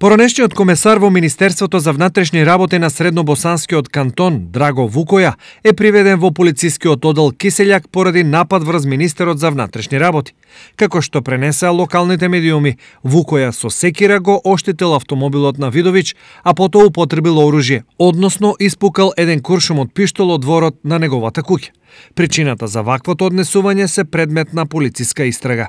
Поранешниот комесар во Министерството за внатрешни работи на Среднобосанскиот кантон Драго Вукоја е приведен во полицискиот одел Киселјак поради напад врз министерот за внатрешни работи. Како што пренесеа локалните медиуми, Вукоја со секира го оштетил автомобилот на Видович, а потоа употребил оружје, односно испукал еден куршум од пиштол од дворот на неговата куќа. Причината за ваквото однесување се предмет на полициска истрага.